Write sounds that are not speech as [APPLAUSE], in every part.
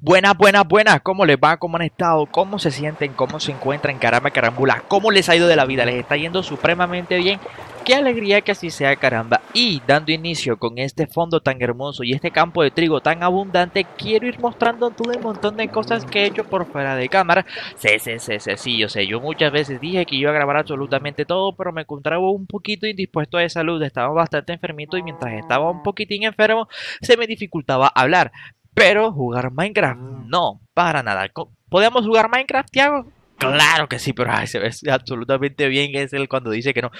Buenas, buenas, buenas. ¿Cómo les va? ¿Cómo han estado? ¿Cómo se sienten? ¿Cómo se encuentran? Caramba, carambula. ¿Cómo les ha ido de la vida? ¿Les está yendo supremamente bien? Qué alegría que así sea, caramba. Y dando inicio con este fondo tan hermoso y este campo de trigo tan abundante, quiero ir mostrando todo el montón de cosas que he hecho por fuera de cámara. Sí, sí, sí, sí, yo sé, yo muchas veces dije que iba a grabar absolutamente todo, pero me encontraba un poquito indispuesto de salud, estaba bastante enfermito y mientras estaba un poquitín enfermo, se me dificultaba hablar. Pero jugar Minecraft, ah. no, para nada. ¿Podemos jugar Minecraft, Tiago? Claro que sí, pero se ve absolutamente bien es él cuando dice que no.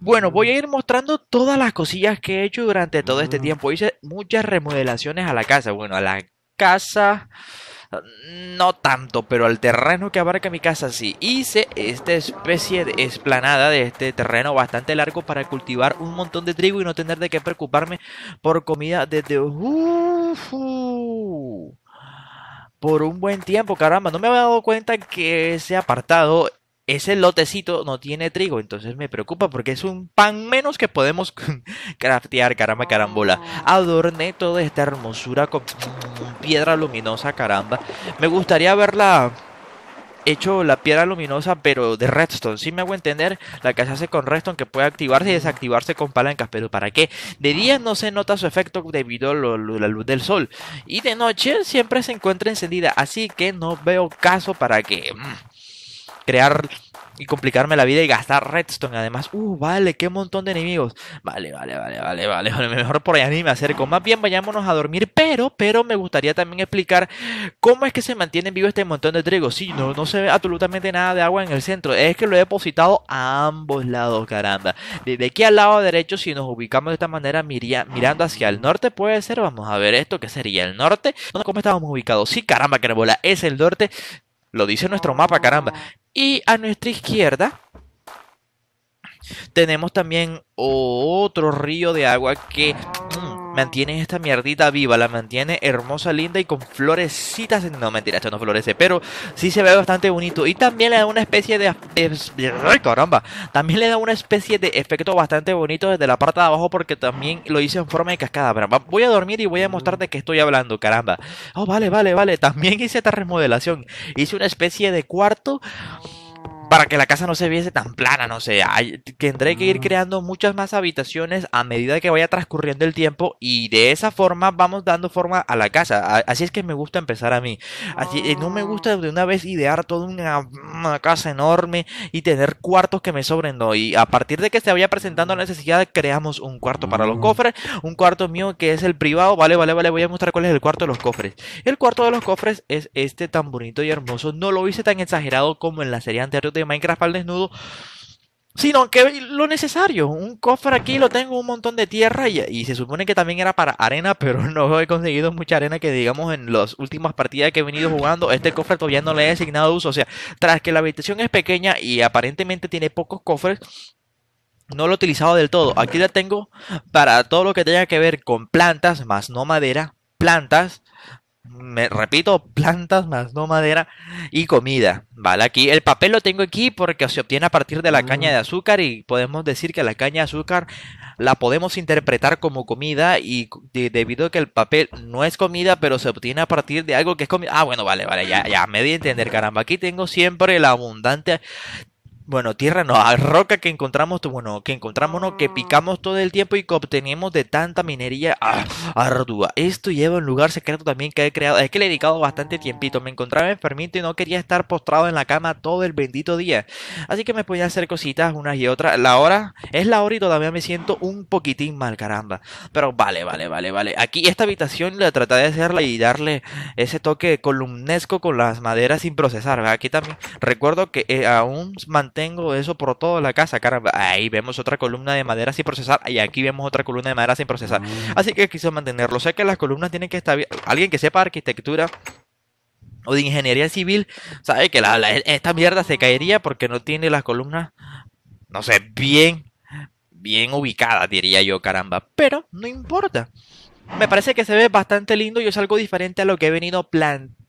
Bueno, voy a ir mostrando todas las cosillas que he hecho durante todo este ah. tiempo. Hice muchas remodelaciones a la casa. Bueno, a la casa no tanto, pero al terreno que abarca mi casa sí. Hice esta especie de esplanada de este terreno bastante largo para cultivar un montón de trigo y no tener de qué preocuparme por comida desde... Uh, por un buen tiempo, caramba, no me había dado cuenta que ese apartado, ese lotecito no tiene trigo, entonces me preocupa porque es un pan menos que podemos [LAUGHS] craftear, caramba, carambola. Ah. Adorné toda esta hermosura con piedra luminosa, caramba. Me gustaría verla hecho la piedra luminosa, pero de redstone. Si me hago entender, la que se hace con redstone que puede activarse y desactivarse con palancas. Pero ¿para qué? De día no se nota su efecto debido a la luz del sol. Y de noche siempre se encuentra encendida. Así que no veo caso para que mm, crear y complicarme la vida y gastar redstone además. Uh, vale, qué montón de enemigos. Vale, vale, vale, vale, vale. Mejor por allá ni me acerco. Más bien vayámonos a dormir, pero, pero me gustaría también explicar cómo es que se mantiene vivo este montón de trigo. Si no, no se ve absolutamente nada de agua en el centro. Es que lo he depositado a ambos lados, caramba. de aquí al lado derecho, si nos ubicamos de esta manera, miría, mirando hacia el norte, puede ser. Vamos a ver esto, que sería el norte. ¿Cómo estábamos ubicados? Sí, caramba, que bola, es el norte. Lo dice nuestro mapa, caramba. Y a nuestra izquierda tenemos también otro río de agua que Mantiene esta mierdita viva, la mantiene hermosa, linda y con florecitas. No, mentira, esto no florece, pero sí se ve bastante bonito. Y también le da una especie de... caramba! También le da una especie de efecto bastante bonito desde la parte de abajo porque también lo hice en forma de cascada. Pero voy a dormir y voy a mostrarte que estoy hablando, caramba. Oh, vale, vale, vale. También hice esta remodelación. Hice una especie de cuarto para que la casa no se viese tan plana, no sé, tendré que ir mm. creando muchas más habitaciones a medida que vaya transcurriendo el tiempo y de esa forma vamos dando forma a la casa. así es que me gusta empezar a mí. Así, eh, no me ah. gusta de una vez idear toda una, casa enorme y tener cuartos que me sobren. No. Y a partir de que se vaya presentando la mm. necesidad, creamos un cuarto para los mm. cofres, un cuarto mío que es el privado. Vale, vale, vale, voy a mostrar cuál es el cuarto de los cofres. El cuarto de los cofres es este tan bonito y hermoso. No lo hice tan exagerado como en la serie anterior de Minecraft al desnudo, sino que lo necesario. Un cofre aquí lo tengo, un montón de tierra y, se supone que también era para arena, [LAUGHS] pero no he conseguido mucha arena que digamos en las últimas partidas que he venido jugando, este cofre todavía no le he asignado uso. O sea, tras que la habitación es pequeña y aparentemente tiene pocos cofres, no lo he utilizado del todo. Aquí la tengo para todo lo que tenga que ver con plantas, más no madera, plantas, me repito, plantas más no madera y comida, ¿vale? Aquí el papel lo tengo aquí porque se obtiene a partir de la mm. caña de azúcar y podemos decir que la caña de azúcar la podemos interpretar como comida y debido a que el papel no es comida, pero se obtiene a partir de algo que es comida. Ah, bueno, vale, vale, ya, ya me di a entender, caramba. Aquí tengo siempre la abundante bueno, tierra no, a roca que encontramos, bueno, que encontramos no, que ah. picamos todo el tiempo y que obtenemos de tanta minería ah, ardua. Esto lleva un lugar secreto también que he creado, es que le he dedicado bastante tiempito. Me encontraba enfermito y no quería estar postrado en la cama todo el bendito día. Así que me podía hacer cositas unas y otras. La hora es la hora y todavía me siento un poquitín mal, caramba. Pero vale, vale, vale, vale. Aquí esta habitación la traté de hacerla y darle ese toque columnesco con las maderas sin procesar. Aquí también recuerdo que eh, aún tengo eso por toda la casa, caramba. Ahí vemos otra columna de madera sin procesar y aquí vemos otra columna de madera sin procesar. Mm. Así que quiso mantenerlo. Sé que las columnas tienen que estar... bien. Alguien que sepa arquitectura o de ingeniería civil sabe que esta mierda se caería porque no tiene las columnas, no sé, bien, bien ubicadas, diría yo, caramba. Pero no importa. Me parece que se ve bastante lindo y es algo diferente a lo que he venido planteando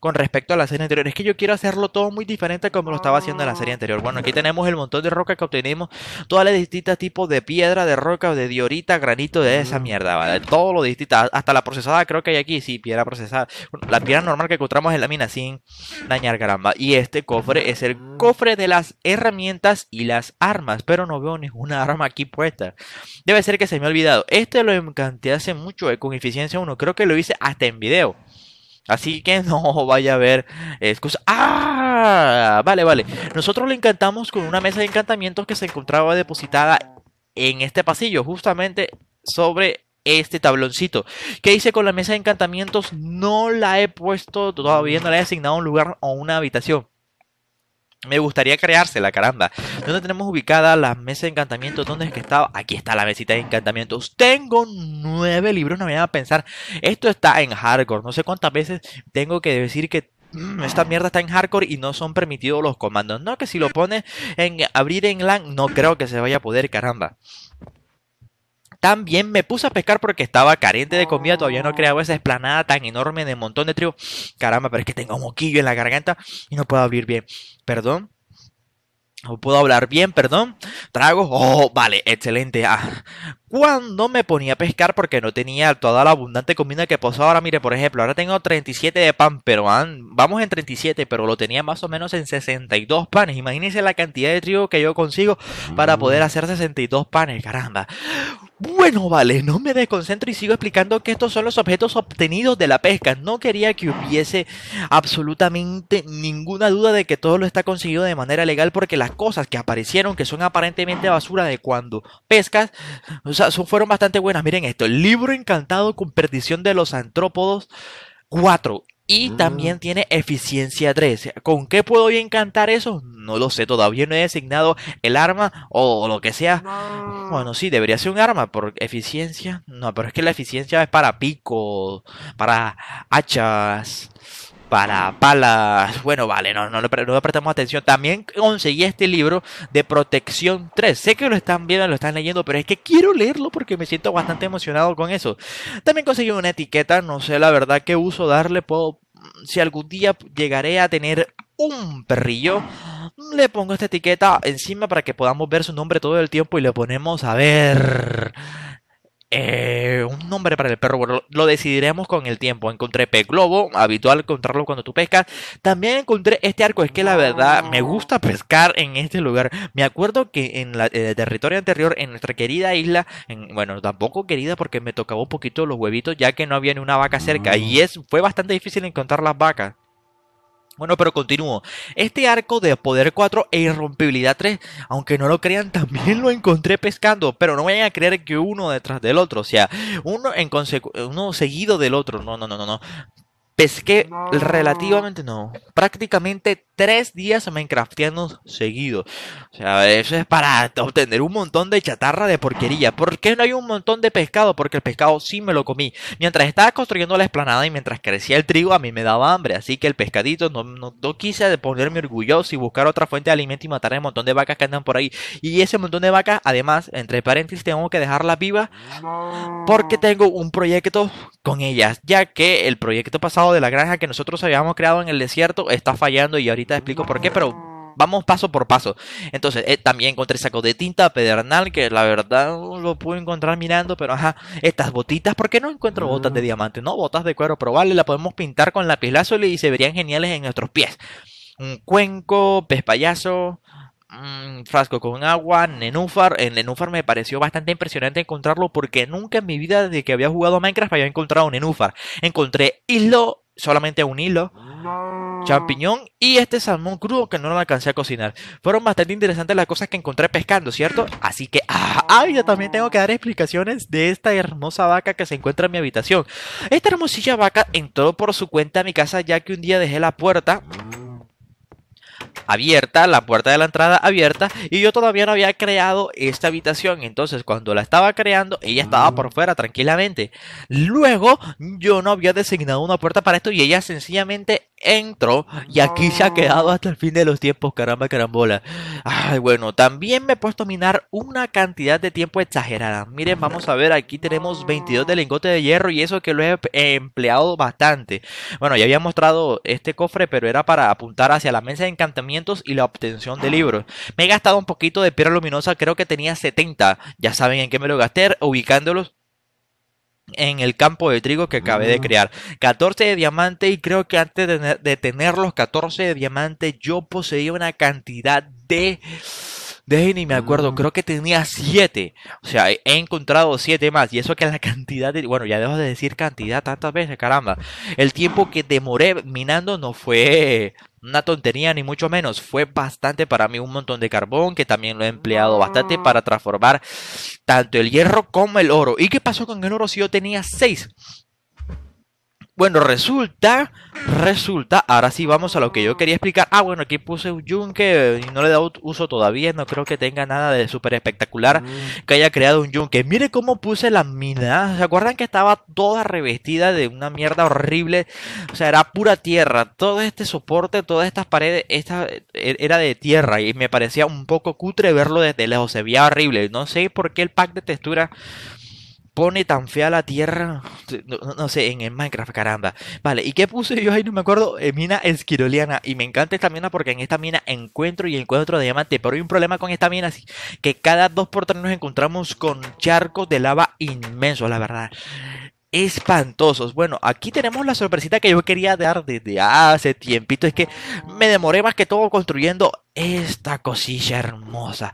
con respecto a la serie anterior. Es que yo quiero hacerlo todo muy diferente como lo estaba haciendo en la serie anterior. Bueno, aquí tenemos el montón de roca que obtenemos, todas las distintas tipos de piedra, de roca, de diorita, granito, de esa mierda, ¿vale? Todo lo distinto, hasta la procesada creo que hay aquí, sí, piedra procesada. La piedra normal que encontramos en la mina sin dañar caramba. Y este cofre es el cofre de las herramientas y las armas, pero no veo ninguna arma aquí puesta. Debe ser que se me ha olvidado. Este lo encanté hace mucho, eh, con eficiencia 1. Creo que lo hice hasta en video. Así que [LAUGHS] no vaya a haber excusa. ¡Ah! Vale, vale. Nosotros le encantamos con una mesa de encantamientos que se encontraba depositada en este pasillo, justamente sobre este tabloncito. ¿Qué hice con la mesa de encantamientos? No la he puesto todavía, no le he asignado un lugar o una habitación. Me gustaría creársela, caramba. ¿Dónde tenemos ubicada la mesa de encantamiento? ¿Dónde es que estaba? Aquí está la mesita de encantamientos. Tengo nueve libros, no me a pensar. Esto está en hardcore. No sé cuántas veces tengo que decir que mm, esta mierda está en hardcore y no son permitidos los comandos. No, que si lo pone en abrir en LAN, no creo que se vaya a poder, caramba. También me puse a pescar porque estaba carente de comida, todavía no creaba esa esplanada tan enorme de montón de trigo. Caramba, pero es que tengo moquillo en la garganta y no puedo abrir bien. Perdón. No puedo hablar bien, perdón. Trago. Oh, vale, excelente. Ah, cuando me ponía a pescar porque no tenía toda la abundante comida que puso, ahora. Mire, por ejemplo, ahora tengo 37 de pan, pero vamos en 37, pero lo tenía más o menos en 62 panes. Imagínense la cantidad de trigo que yo consigo para mm. poder hacer 62 panes, caramba. Bueno, vale, no me desconcentro y sigo explicando que estos son los objetos obtenidos de la pesca. No quería que hubiese absolutamente ninguna duda de que todo lo está conseguido de manera legal porque las cosas que aparecieron, que son aparentemente basura de cuando pescas, o sea, fueron bastante buenas. Miren esto: el libro encantado con perdición de los antrópodos 4. Y ah. también tiene eficiencia 3. ¿Con qué puedo encantar eso? No lo sé, todavía no he designado el arma o lo que sea. Bueno, sí, debería ser un arma por eficiencia. No, pero es que la eficiencia es para pico, para hachas para palas. Bueno, vale, no, no, no prestamos atención. También conseguí este libro de Protección 3. Sé que lo están viendo, lo están leyendo, pero es que quiero leerlo porque me siento bastante emocionado con eso. También conseguí una etiqueta, no sé la verdad qué uso darle. Puedo, si algún día llegaré a tener un perrillo. Le pongo esta etiqueta encima para que podamos ver su nombre todo el tiempo y le ponemos a ver. Eh, un nombre para el perro, bueno, lo decidiremos con el tiempo. Encontré peglobo, habitual encontrarlo cuando tú pescas. También encontré este arco, es que la verdad me gusta pescar en este lugar. Me acuerdo que en la eh, territorio anterior, en nuestra querida isla, bueno, tampoco querida porque me tocaba un poquito los huevitos ya que no había ni una vaca cerca. Mm. Y es, fue bastante difícil encontrar las vacas. Bueno, pero continúo. Este arco de poder 4 e irrompibilidad 3, aunque no lo crean, [LAUGHS] también lo encontré pescando, pero no vayan a creer que uno detrás del otro, o sea, uno en uno seguido del otro. No, no, no, no, no. Pesqué relativamente, no, prácticamente tres días minecraftianos seguidos. O sea, eso es para obtener un montón de chatarra de porquería. ¿Por qué no hay un montón de pescado? Porque el pescado sí me lo comí. Mientras estaba construyendo la esplanada y mientras crecía el trigo, a mí me daba hambre. Así que el pescadito no, quise ponerme orgulloso y buscar otra fuente de alimento y matar el montón de vacas que andan por ahí. Y ese montón de vacas, además, entre paréntesis, tengo que dejarlas vivas porque tengo un proyecto con ellas. Ya que el proyecto pasado de la granja que nosotros habíamos creado en el desierto está fallando y ahorita explico por qué, pero vamos paso por paso. Entonces, eh, también encontré saco de tinta, pedernal, que la verdad lo pude encontrar mirando, pero ajá, estas botitas, ¿por qué no encuentro botas de ah. diamante? No, botas de cuero, probable, la podemos pintar con lapislázuli y se verían geniales en nuestros pies. Un cuenco, pez payaso, frasco con agua, nenúfar. En nenúfar me pareció bastante impresionante encontrarlo porque nunca en mi vida desde que había jugado a Minecraft había encontrado un nenúfar. Encontré hilo, solamente un hilo. Champiñón y este salmón crudo que no lo alcancé a cocinar. Fueron bastante interesantes las cosas que encontré pescando, ¿cierto? Así que, ah, ah, yo también tengo que dar explicaciones de esta hermosa vaca que se encuentra en mi habitación. Esta hermosilla vaca entró por su cuenta a mi casa ya que un día dejé la puerta abierta, la puerta de la entrada abierta y yo todavía no había creado esta habitación. Entonces cuando la estaba creando, ella estaba mm. por fuera tranquilamente. Luego yo no había designado una puerta para esto y ella sencillamente entró y aquí se ha quedado hasta el fin de los tiempos, caramba, carambola. Ay, bueno, también me he puesto a minar una cantidad de tiempo exagerada. Miren, vamos a ver, aquí tenemos 22 de lingote de hierro y eso que lo he empleado bastante. Bueno, ya había mostrado este cofre, pero era para apuntar hacia la mesa de encantamiento y la obtención de libros. Me he gastado un poquito de piedra luminosa, creo que tenía 70. Ya saben en qué me lo gasté, ubicándolos en el campo de trigo que acabé de ah. crear. 14 de diamante y creo que antes de, tener los 14 de diamante yo poseía una cantidad de... Dejen ni me acuerdo, mm. creo que tenía 7. O sea, he encontrado 7 más. Y eso que la [LAUGHS] cantidad de... Bueno, ya dejo de decir cantidad tantas veces, caramba. El tiempo que demoré minando no fue una tontería ni mucho menos. Fue bastante para mí un montón de carbón que también lo he empleado bastante para transformar tanto el hierro como el oro. ¿Y qué pasó con el oro si yo tenía seis? Bueno, resulta, resulta, ahora sí vamos a lo que yo quería explicar. Ah, bueno, aquí puse un yunque. que no le he dado uso todavía, no creo que tenga nada de súper espectacular mm. que haya creado un yunque. mire cómo puse la mina, ¿se acuerdan que estaba toda revestida de una mierda horrible? O sea, era pura tierra, todo este soporte, todas estas paredes, esta e, era de tierra y me parecía un poco cutre verlo desde lejos, se veía horrible. No sé por qué el pack de textura pone tan fea la tierra. No, sé, en el Minecraft, caramba. Vale, ¿y qué puse yo ahí? No me acuerdo. Eh, mina esquiroliana. Y me encanta esta mina porque en esta mina encuentro y encuentro diamante. Pero hay un problema con esta mina. Que cada dos por tres nos encontramos con charcos de lava inmensos, la verdad espantosos. Bueno, aquí tenemos la sorpresita que yo quería dar desde hace tiempito. Es que me demoré más que todo construyendo esta cosilla hermosa.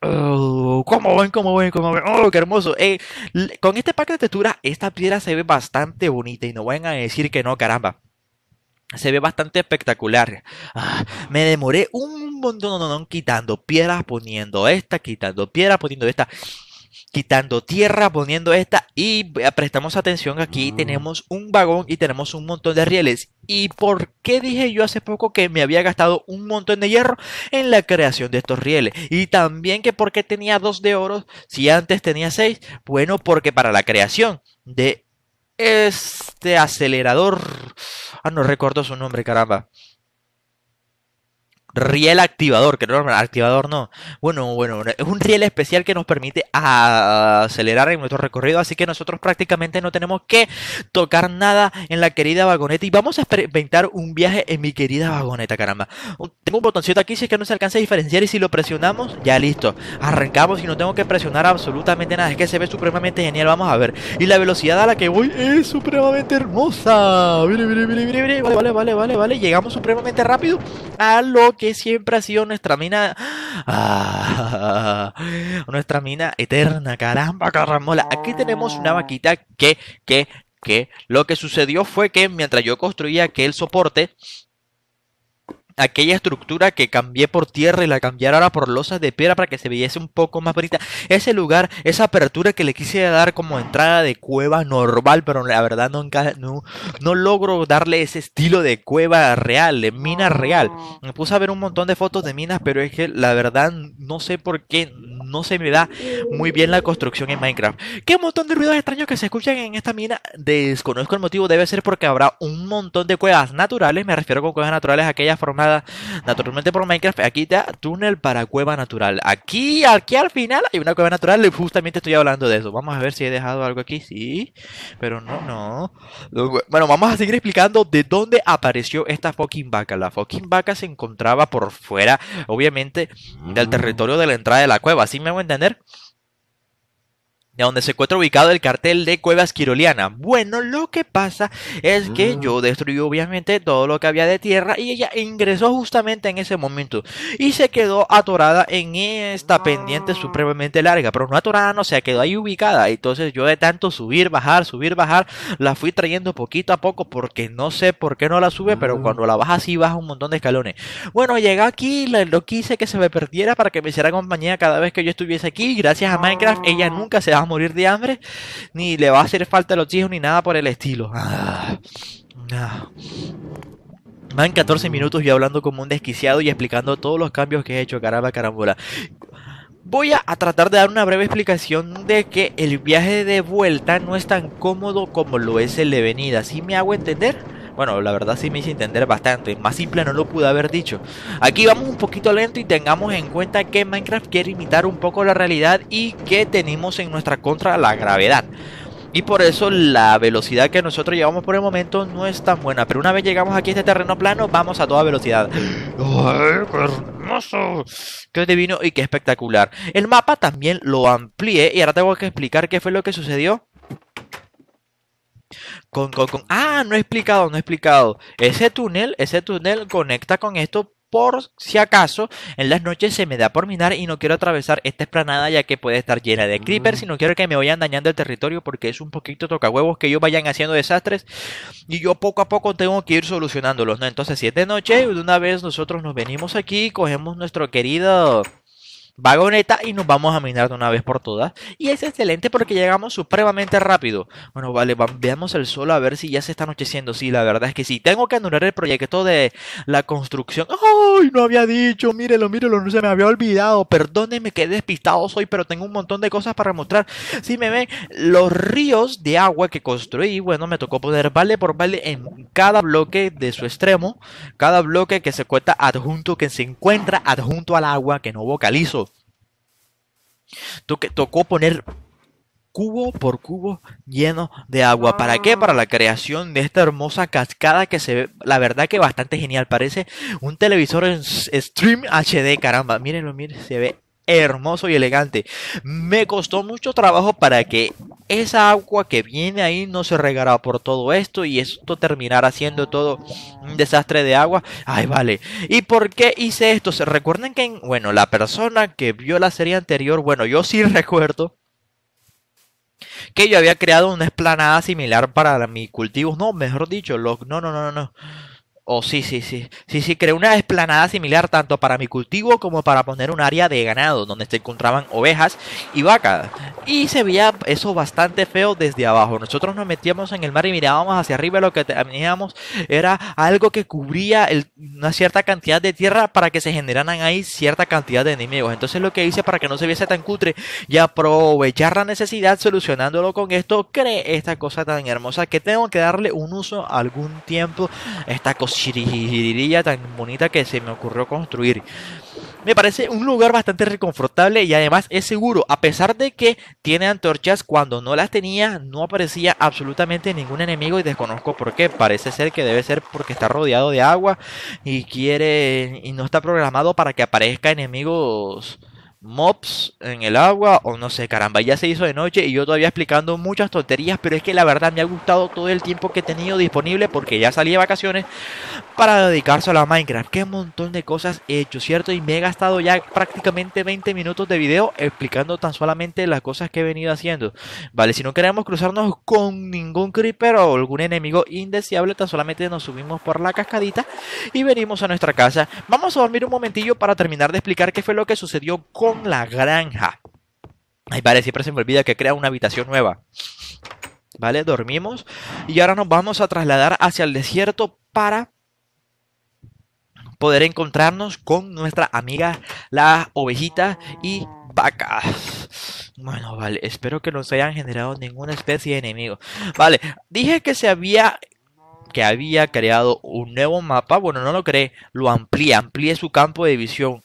Oh, ¿Cómo ven? como ven? como ven? ¡Oh, qué hermoso! Eh, con este pack de texturas, esta piedra se ve bastante bonita y no voy a decir que no, caramba. Se ve bastante espectacular. Ah, me demoré un montón no, no, no, quitando piedras, poniendo esta, quitando piedras, poniendo esta quitando tierra, poniendo esta y eh, prestamos atención aquí, mm. tenemos un vagón y tenemos un montón de rieles. ¿Y por qué dije yo hace poco que me había gastado un montón de hierro en la creación de estos rieles? Y también que por qué tenía dos de oro si antes tenía seis. Bueno, porque para la creación de este acelerador... Ah, no recuerdo su nombre, caramba. Riel activador, que no, activador no. Bueno, bueno, es un riel especial que nos permite acelerar en nuestro recorrido, así que nosotros prácticamente no tenemos que tocar nada en la querida vagoneta y vamos a experimentar un viaje en mi querida vagoneta, caramba. Tengo un botoncito aquí si es que no se alcanza a diferenciar y si lo presionamos, ya listo. Arrancamos y no tengo que presionar absolutamente nada, es que se ve supremamente genial, vamos a ver. Y la velocidad a la que voy es supremamente hermosa. Mire, mire, mire, mire, mire. vale, vale, vale, vale. Llegamos supremamente rápido a lo que siempre ha sido nuestra mina. Ah, nuestra mina eterna, caramba, mola. Aquí tenemos una vaquita que, que, que lo que sucedió fue que mientras yo construía aquel soporte, aquella estructura que cambié por tierra y la cambiar ahora por losas de piedra para que se viese un poco más bonita. Ese lugar, esa apertura que le quise dar como entrada de cueva normal, pero la verdad no, no, no logro darle ese estilo de cueva real, de mina real. Me puse a ver un montón de fotos de minas, pero es que la verdad no sé por qué no se me da muy bien la construcción en Minecraft. Qué montón de ruidos extraños que se escuchan en esta mina. Desconozco el motivo, debe ser porque habrá un montón de cuevas naturales. Me refiero con cuevas naturales aquellas formadas naturalmente por Minecraft. Aquí está túnel para cueva natural. Aquí, aquí al final hay una cueva natural justamente estoy hablando de eso. Vamos a ver si he dejado algo aquí. Sí, pero no, no. Bueno, vamos a seguir explicando de dónde apareció esta fucking vaca. La fucking vaca se encontraba por fuera, obviamente, del mm. territorio de la entrada de la cueva. Así me me a entender? de donde se encuentra ubicado el cartel de Cuevas Quiroliana. Bueno, lo que pasa es que mm. yo destruí obviamente todo lo que había de tierra y ella ingresó justamente en ese momento y se quedó atorada en esta pendiente ah. supremamente larga, pero no atorada, no, se quedó ahí ubicada. Entonces yo de tanto subir, bajar, subir, bajar, la fui trayendo poquito a poco porque no sé por qué no la sube, pero mm. cuando la baja sí baja un montón de escalones. Bueno, Llega aquí, lo quise que se me perdiera para que me hiciera compañía cada vez que yo estuviese aquí. Gracias a Minecraft ella nunca se ha morir de hambre, ni le va a hacer falta los hijos ni nada por el estilo. Ah, Van 14 minutos yo hablando como un desquiciado y explicando todos los cambios que he hecho, caramba, carambola. Voy a tratar de dar una breve explicación de que el viaje de vuelta no es tan cómodo como lo es el de venida. si me hago entender? Bueno, la verdad sí me hice entender bastante. Más simple no lo pude haber dicho. Aquí vamos un poquito lento y tengamos en cuenta que Minecraft quiere imitar un poco la realidad y que tenemos en nuestra contra la gravedad. Y por eso la velocidad que nosotros llevamos por el momento no es tan buena. Pero una vez llegamos aquí a este terreno plano, vamos a toda velocidad. ¡Qué hermoso! ¡Qué divino y qué espectacular! El mapa también lo amplié y ahora tengo que explicar qué fue lo que sucedió con, con, ah, no he explicado, no he explicado. Ese túnel, ese túnel conecta con esto por si acaso en las noches se me da por minar y no quiero atravesar esta esplanada ya que puede estar llena de creepers mm. y no quiero que me vayan dañando el territorio porque es un poquito huevos que ellos vayan haciendo desastres y yo poco a poco tengo que ir solucionándolos, ¿no? Entonces si es de noche, de una vez nosotros nos venimos aquí, cogemos nuestro querido vagoneta y nos vamos a minar de una vez por todas. Y es excelente porque llegamos supremamente rápido. Bueno, vale, veamos el sol a ver si ya se está anocheciendo. Sí, la verdad es que sí. Tengo que anular el proyecto de la construcción. ¡Ay! No había dicho, mírelo, mírelo, no se me había olvidado. Perdónenme que despistado soy, pero tengo un montón de cosas para mostrar. Si me ven, los ríos de agua que construí, bueno, me tocó Poder vale por vale en cada bloque de su extremo. Cada bloque que se cuenta adjunto, que se encuentra adjunto al agua, que no vocalizo tocó poner cubo por cubo lleno de agua. ¿Para qué? Ah. Para la creación de esta hermosa cascada que se ve, la verdad que bastante genial. Parece un televisor en stream HD, caramba. Mírenlo, miren, se ve hermoso y elegante. Me costó mucho trabajo para que esa agua que viene ahí no se regara por todo esto y esto terminara siendo todo un desastre de agua. Ay, vale. ¿Y por qué hice esto? ¿Se recuerden que, bueno, la persona que vio la serie anterior, bueno, yo sí [LAUGHS] recuerdo que yo había creado una esplanada similar para mis cultivos. No, mejor dicho, los, no, no, no, no. Oh, sí, sí, sí. Sí, sí, creé una esplanada similar tanto para mi cultivo como para poner un área de ganado donde se encontraban ovejas y vacas. Y se veía eso bastante feo desde abajo. Nosotros nos metíamos en el mar y mirábamos hacia arriba. Lo que teníamos era algo que cubría una cierta cantidad de tierra para que se generaran ahí cierta cantidad de enemigos. Entonces, lo que hice para que no se viese tan cutre y aprovechar la necesidad solucionándolo con esto, creé esta cosa tan hermosa que tengo que darle un uso algún tiempo. Esta cosa tan bonita que se me ocurrió construir. Me parece un lugar bastante reconfortable y además es seguro, a pesar de que tiene antorchas, cuando no las tenía no aparecía absolutamente ningún enemigo y desconozco por qué. Parece ser que debe ser porque está rodeado de agua y quiere y no está programado para que aparezca enemigos mobs en el agua o no sé, caramba, ya se hizo de noche y yo todavía explicando muchas tonterías, pero es que la verdad me ha gustado todo el tiempo que he tenido disponible porque ya salí de vacaciones para dedicarse a la Minecraft. Qué montón de cosas he hecho, ¿cierto? Y me he gastado ya prácticamente 20 minutos de video explicando tan solamente las cosas que he venido haciendo. Vale, si no queremos cruzarnos con ningún creeper o algún enemigo indeseable, tan solamente nos subimos por la cascadita y venimos a nuestra casa. Vamos a dormir un momentillo para terminar de explicar qué fue lo que sucedió con la granja. Ay, vale, siempre se me olvida que crea una habitación nueva. Vale, dormimos. Y ahora nos vamos a trasladar hacia el desierto para poder encontrarnos con nuestra amiga la ovejita y vaca. Bueno, vale, espero que no se hayan generado ninguna especie de enemigo. Vale, dije que se había que había creado un nuevo mapa, bueno, no lo creé, lo amplié, amplíe su campo de visión.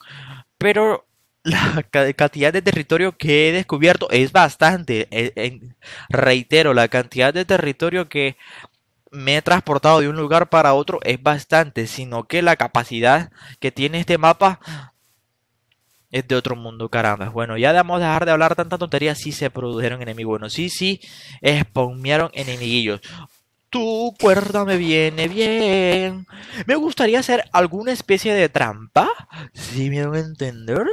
Pero la cantidad de territorio que he descubierto es bastante. Eh, reitero, la cantidad de territorio que me he transportado de un lugar para otro es bastante, sino que la capacidad que tiene este mapa es de otro mundo, caramba. Bueno, ya debemos dejar de hablar tanta tontería. Sí se produjeron enemigos. Bueno, sí, sí, spawnearon enemiguillos. Tu cuerda me viene bien. Me gustaría hacer alguna especie de trampa. Si me van a entender.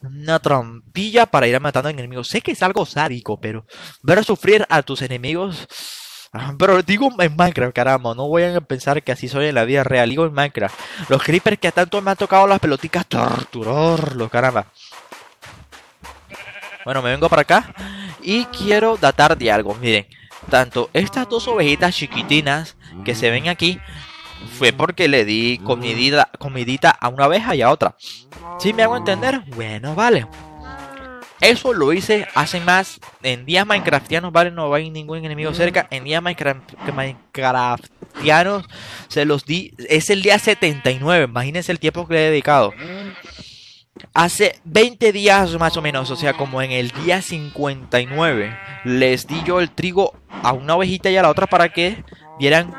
Una trampilla para ir matando a enemigos. Sé que es algo sádico, pero ver sufrir a tus enemigos. Ah, pero digo en Minecraft, caramba, no voy a pensar que así soy en la vida real, digo en Minecraft. Los creepers que a tanto me han tocado las pelotitas, los caramba. Bueno, me vengo para acá y quiero datar de algo, miren tanto estas dos ovejitas chiquitinas que se ven aquí fue porque le di comidita, comidita a una abeja y a otra. Si me hago entender? Bueno, vale. Eso lo hice hace más en días minecraftianos, ¿vale? No hay ningún enemigo cerca. En días Minecraft, minecraftianos se los di. Es el día 79. Imagínense el tiempo que le he dedicado. Hace 20 días más o menos, o sea, como en el día 59, les di yo el trigo a una ovejita y a la otra para que dieran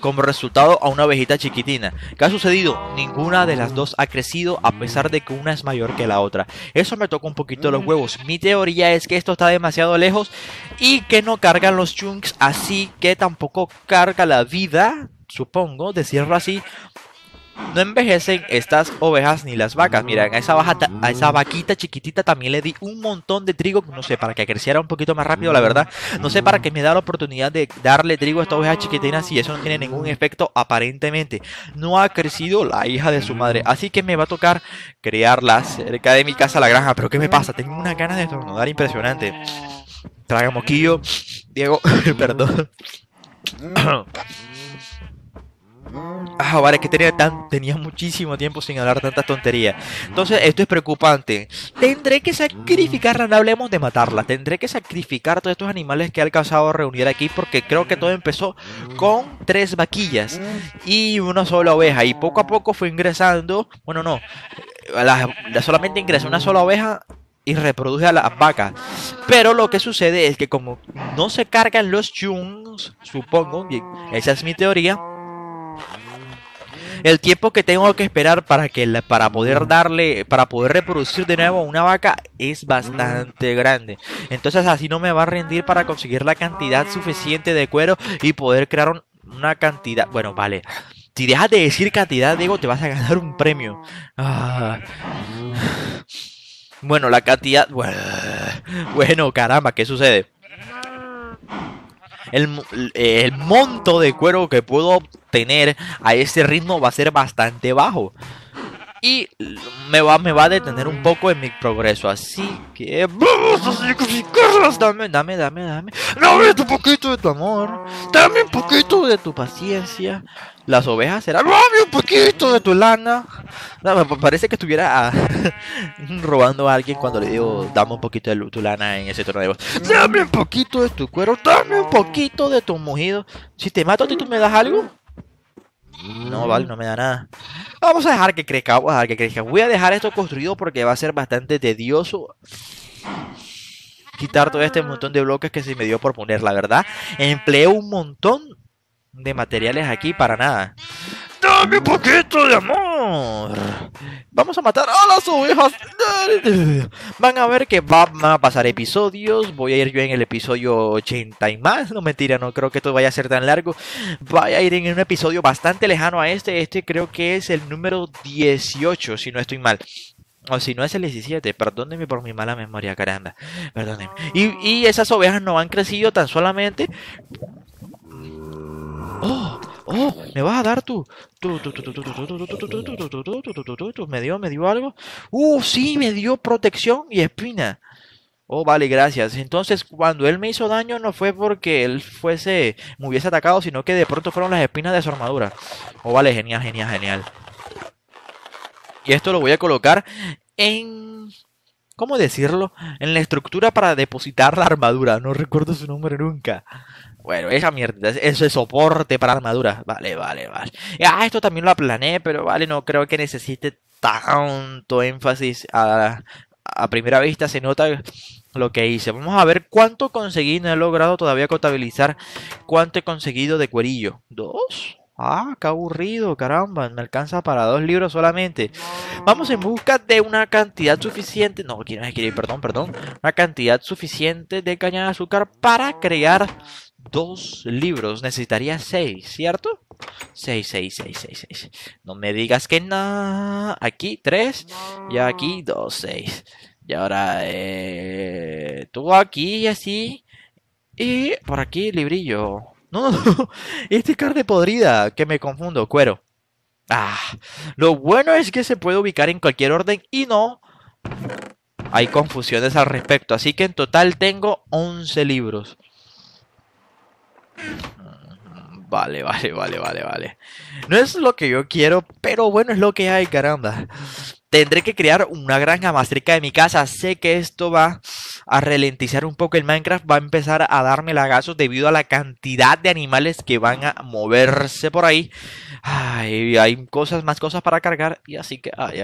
como resultado a una ovejita chiquitina. ¿Qué ha sucedido? Ninguna de las dos ha crecido a pesar de que una es mayor que la otra. Eso me tocó un poquito los huevos. Mi teoría es que esto está demasiado lejos y que no cargan los chunks, así que tampoco carga la vida, supongo, decirlo así, no envejecen estas ovejas ni las vacas. Mira, a esa, a esa vaquita chiquitita también le di un montón de trigo, no sé, para que creciera un poquito más rápido, la verdad. No sé para qué me da la oportunidad de darle trigo a esta oveja chiquitina si eso no tiene ningún efecto aparentemente. No ha crecido la hija de su madre, así que me va a tocar crearla cerca de mi casa, la granja. Pero ¿qué me pasa? Tengo una ganas de tornudar impresionante. Traga moquillo. Diego, [LAUGHS] perdón. Mm. Ah, vale, que tenía, tan, tenía muchísimo tiempo sin hablar tanta tontería Entonces, esto es preocupante. Tendré que sacrificar. no hablemos de matarla. Tendré que sacrificar todos estos animales que he alcanzado a reunir aquí porque creo que todo empezó con tres vaquillas y una sola oveja. Y poco a poco fue ingresando, bueno, no, solamente ingresa una sola oveja y reproduce a las vacas. Pero lo que sucede es que como no se cargan los chungs, supongo, esa es mi teoría, el tiempo que tengo que esperar para que para poder darle, para poder reproducir de nuevo una vaca es bastante grande. Entonces así no me va a rendir para conseguir la cantidad suficiente de cuero y poder crear una cantidad. Bueno, vale. Si dejas de decir cantidad, digo te vas a ganar un premio. Ah. Bueno, la cantidad. Bueno, caramba, ¿qué sucede? el, monto de cuero que puedo obtener a ese ritmo va a ser bastante bajo y me va, me va a detener un poco en mi progreso. Así que vamos a Dame, dame, dame, dame. Dame un poquito de tu amor. Dame un poquito de tu paciencia. Las ovejas serán. Dame un poquito de tu lana. parece que estuviera ah, [LAUGHS] robando a alguien cuando le digo, dame un poquito de tu lana en ese torneo de voz. Dame un poquito de tu cuero. Dame un poquito de tu mugido. Si te mato, ¿tú me das algo? No, vale, mm. no me da nada. Vamos a dejar que crezca, que Voy a dejar esto construido porque va a ser bastante tedioso quitar todo este montón de bloques que se me dio por poner, la verdad. Empleé un montón de materiales aquí para nada. Dame un poquito de amor. Vamos a matar a las ovejas. Van a ver que van a pasar episodios. Voy a ir yo en el episodio 80 y más. No mentira, no creo que esto vaya a ser tan largo. Voy a ir en un episodio bastante lejano a este. Este creo que es el número 18, si no estoy mal. O si no es el 17, perdónenme por mi mala memoria, caramba. Perdónenme. Y, y esas ovejas no han crecido tan solamente. ¡Oh! ¡Oh! ¿Me vas a dar tú? ¿Me dio? ¿Me dio algo? ¡Uh! Sí, me dio protección y espina. Oh, vale, gracias. Entonces, cuando él me hizo daño, no fue porque él fuese, me hubiese atacado, sino que de pronto fueron las espinas de su armadura. Oh, vale, genial, genial, genial. Y esto lo voy a colocar en... ¿Cómo decirlo? En la estructura para depositar la armadura. No recuerdo su nombre nunca. Bueno, esa mierda, ese soporte para armadura. Vale, vale, vale. Ah, esto también lo planeé, pero vale, no creo que necesite tanto énfasis. A, primera vista se nota lo que hice. Vamos a ver cuánto conseguí. No he logrado todavía contabilizar cuánto he conseguido de cuerillo. ¿Dos? Ah, qué aburrido, caramba, me alcanza para dos libros solamente. Vamos en busca de una cantidad suficiente, no, quiero, perdón, perdón, una cantidad suficiente de caña de azúcar para crear dos libros. Necesitaría seis, ¿cierto? Seis, seis, seis, seis, seis. No me digas que no. Aquí tres y aquí dos, seis. Y ahora eh, tú aquí y así. Y por aquí librillo. No, no, no. Este es carne podrida. Que me confundo. Cuero. Ah. Lo bueno es que se puede ubicar en cualquier orden y no hay confusiones al respecto. Así que en total tengo 11 libros. Vale, vale, vale, vale, vale. No es lo que yo quiero, pero bueno, es lo que hay, caramba. Tendré que crear una granja más cerca de mi casa. Sé que esto va a ralentizar un poco el Minecraft. Va a empezar a darme lagazos debido a la cantidad de animales que van a moverse por ahí. Ay, hay cosas, más cosas para cargar. Y así que, ay,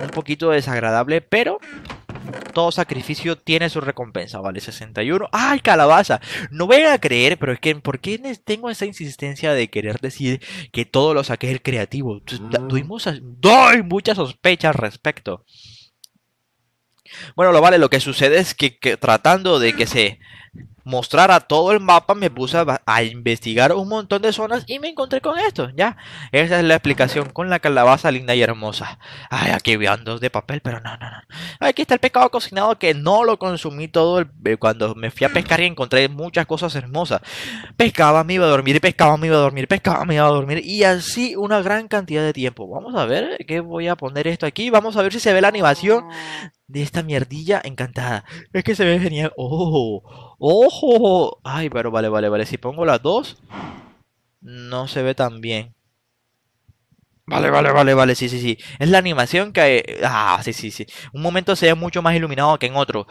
un poquito desagradable, pero todo sacrificio tiene su recompensa, vale 61. ¡Ay, calabaza! No voy a creer, pero es que ¿por qué tengo esa insistencia de querer decir que todo lo saqué el creativo? Mm. Tuvimos doy muchas sospechas al respecto. Bueno, lo vale, lo que sucede es que, tratando de que se mostrara todo el mapa, me puse a, investigar un montón de zonas y me encontré con esto, ya. Esa es la explicación con la calabaza linda y hermosa. Ay, aquí vean dos de papel, pero no, no, no aquí está el pescado cocinado que no lo consumí todo. Eh, cuando me fui a pescar y encontré muchas cosas hermosas. Pescaba, me iba a dormir, pescaba, me iba a dormir, pescaba, me iba a dormir. Y así una gran cantidad de tiempo. Vamos a ver qué voy a poner esto aquí. Vamos a ver si se ve la animación de esta mierdilla encantada. Es que se ve genial. ¡Ojo! ¡Ojo! Ay, pero vale, vale, vale. Si pongo las dos, no se ve tan bien. Vale, vale, vale, vale, sí, sí, sí. Es la animación que... Ah, sí, sí, sí. Un momento se ve mucho más iluminado que en otro.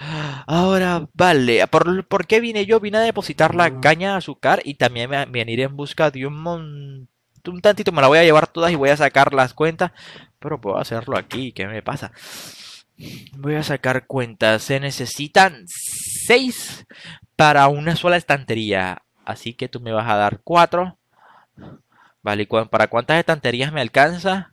Ahora, vale. ¿Por, qué vine yo? Vine a depositar la caña de azúcar y también me, venir en busca de un montón un tantito me la voy a llevar todas y voy a sacar las cuentas. Pero puedo hacerlo aquí, ¿qué me pasa? Voy a sacar cuentas. Se necesitan seis para una sola estantería. Así que tú me vas a dar cuatro Vale, ¿para cuántas estanterías me alcanza?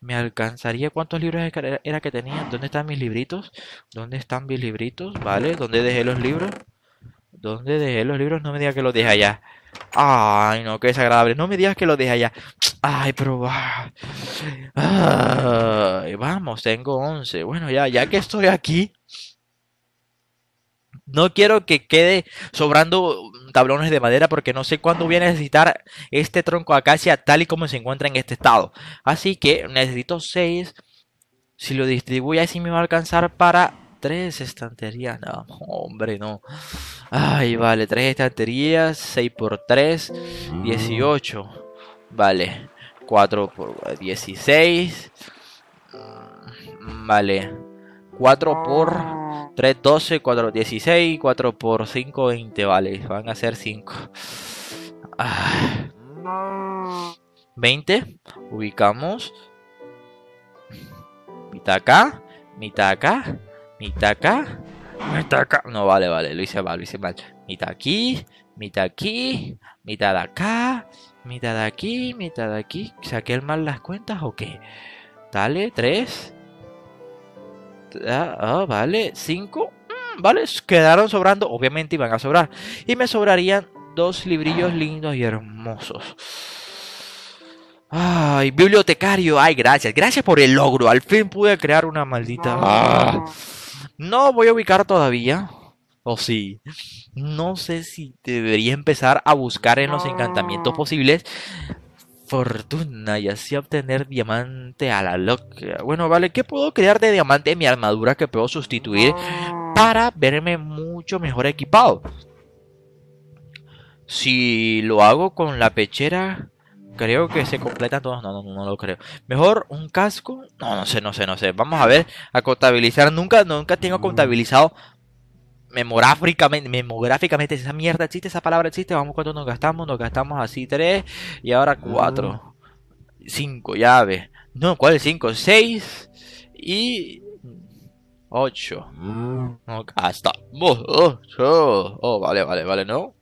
me alcanzaría cuántos libros era que tenía. ¿Dónde están mis libritos? ¿Dónde están mis libritos? ¿Vale? ¿Dónde dejé los libros? ¿Dónde dejé los libros? No me digas que los dejé allá. Ay, no, qué desagradable. No me digas que los dejé allá. Ay, pero vamos, tengo 11. Bueno, ya, ya que estoy aquí. No quiero que quede sobrando tablones de madera porque no sé cuándo voy a necesitar este tronco acacia tal y como se encuentra en este estado. Así que necesito 6. Si lo distribuyo así me va a alcanzar para 3 estanterías. No, hombre, no. Ay, vale, 3 estanterías, 6 por 3, 18. Mm. Vale, 4 por 16. Mm, vale, 4 por 3, 12, 4, 16, 4 por 5, 20, vale, van a ser 5. 20, ah. ubicamos. Mitad acá, mitad acá, mitad acá, mitad acá. No, vale, vale, lo hice mal, lo hice mal. Mitad aquí, mitad aquí, mitad acá, mitad aquí, mitad aquí. ¿Saqué mal las cuentas o qué? Dale, 3, Ah, ah, vale, 5. Mm, vale, quedaron sobrando. Obviamente iban a sobrar. Y me sobrarían dos librillos lindos y hermosos. Ay, bibliotecario. Ay, gracias. Gracias por el logro. Al fin pude crear una maldita. Ah. No voy a ubicar todavía. O sí. No sé si debería empezar a buscar en los encantamientos posibles fortuna y así obtener diamante a la loca. Bueno, vale, ¿qué puedo crear de diamante en mi armadura que puedo sustituir ah. para verme mucho mejor equipado? Si lo hago con la pechera, creo que se completan todos. No, no, no, no lo creo. Mejor un casco. No, no sé, no sé, no sé. Vamos a ver, a contabilizar. Nunca, nunca tengo mm. contabilizado memográficamente, memográficamente, esa mierda existe, esa palabra existe, vamos cuánto nos gastamos, nos gastamos así tres y ahora mm. cuatro, 5, cinco llaves, no, ¿cuál es cinco? Seis y ocho, no mm. nos oh, vale, vale, vale, ¿no?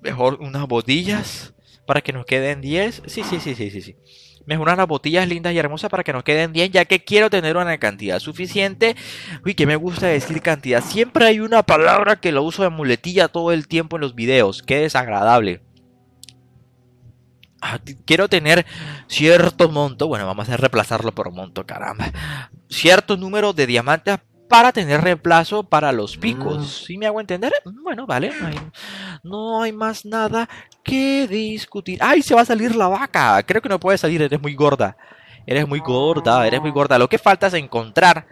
Mejor unas botillas para que nos queden diez, sí, sí, sí, sí, sí, sí. Mejorar las botellas lindas y hermosas para que nos queden bien, ya que quiero tener una cantidad suficiente. Uy, que me gusta decir cantidad. Siempre hay una palabra que lo uso de muletilla todo el tiempo en los videos. Qué desagradable. Ah, quiero tener cierto monto. Bueno, vamos a reemplazarlo por monto, caramba. Cierto número de diamantes para tener reemplazo para los picos. Mm. ¿Sí me hago entender? Bueno, vale. No hay, no hay más nada que discutir. ¡Ay, se va a salir la vaca! Creo que no puede salir, eres muy gorda. Eres muy gorda, eres muy gorda. Lo que falta es encontrar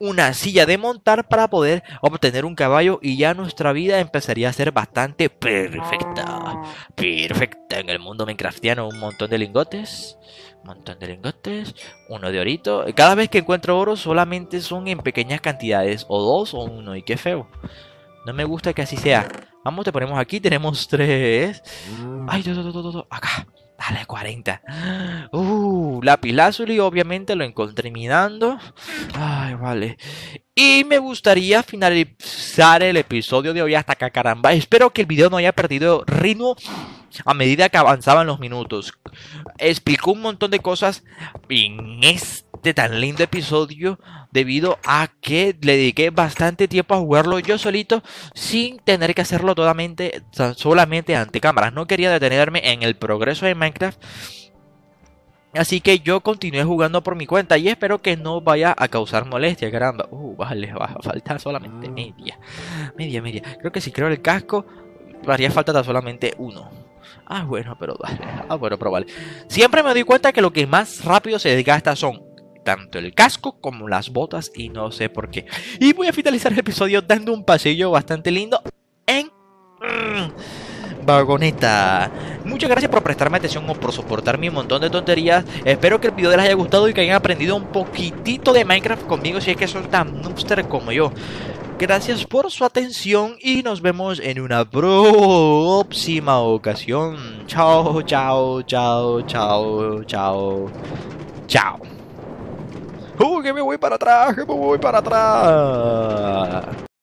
una silla de montar para poder obtener un caballo y ya nuestra vida empezaría a ser bastante perfecta. Ah. Perfecta en el mundo minecraftiano, un montón de lingotes montón de lingotes, uno de orito. Cada vez que encuentro oro solamente son en pequeñas cantidades, o dos o uno, y qué feo. No me gusta que así sea. Vamos, te ponemos aquí, tenemos tres. Ay, todo, todo, todo. acá. Dale, 40. Uh, lápiz obviamente lo encontré minando. Ay, vale. Y me gustaría finalizar el episodio de hoy hasta acá, caramba. Espero que el video no haya perdido ritmo a medida que avanzaban los minutos. Explicó un montón de cosas en este tan lindo episodio debido a que le dediqué bastante tiempo a jugarlo yo solito sin tener que hacerlo totalmente, solamente ante cámaras. No quería detenerme en el progreso de Minecraft. Así que yo continué jugando por mi cuenta y espero que no vaya a causar molestia, Grande, Uh, vale, va a faltar solamente ah. media. Media, media. Creo que si creo el casco, haría falta solamente uno. Ah, bueno, pero vale. Ah, bueno, pero vale. Siempre me doy cuenta que lo que más rápido se desgasta son tanto el casco como las botas y no sé por qué. Y voy a finalizar el episodio dando un pasillo bastante lindo en... Mm, Vagoneta. Muchas gracias por prestarme atención o por soportar mi montón de tonterías. Espero que el video les haya gustado y que hayan aprendido un poquitito de Minecraft conmigo si es que son tan noobster como yo. Gracias por su atención y nos vemos en una próxima ocasión. Chao, chao, chao, chao, chao, chao. ¡Uh, que me voy para atrás! ¡Que me voy para atrás!